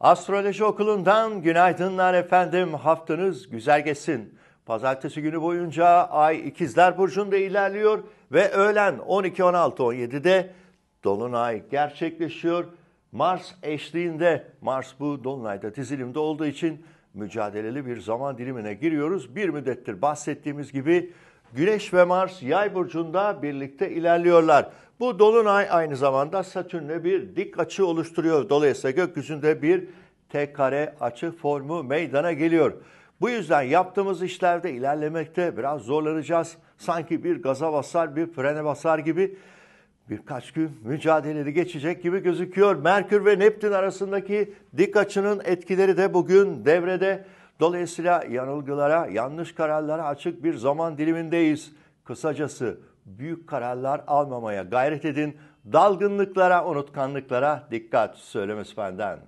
Astroloji okulundan günaydınlar efendim. Haftanız güzel geçsin. Pazartesi günü boyunca ay ikizler burcunda ilerliyor ve öğlen 12, 16, 17'de Dolunay gerçekleşiyor. Mars eşliğinde, Mars bu Dolunay'da dizilimde olduğu için mücadeleli bir zaman dilimine giriyoruz. Bir müddettir bahsettiğimiz gibi Güneş ve Mars yay burcunda birlikte ilerliyorlar. Bu dolunay aynı zamanda Satürn'le bir dik açı oluşturuyor. Dolayısıyla gökyüzünde bir T kare açı formu meydana geliyor. Bu yüzden yaptığımız işlerde ilerlemekte biraz zorlanacağız. Sanki bir gaza basar, bir frene basar gibi birkaç gün mücadeleleri geçecek gibi gözüküyor. Merkür ve Neptün arasındaki dik açının etkileri de bugün devrede. Dolayısıyla yanılgılara, yanlış kararlara açık bir zaman dilimindeyiz. Kısacası büyük kararlar almamaya gayret edin. Dalgınlıklara, unutkanlıklara dikkat söylemesi benden.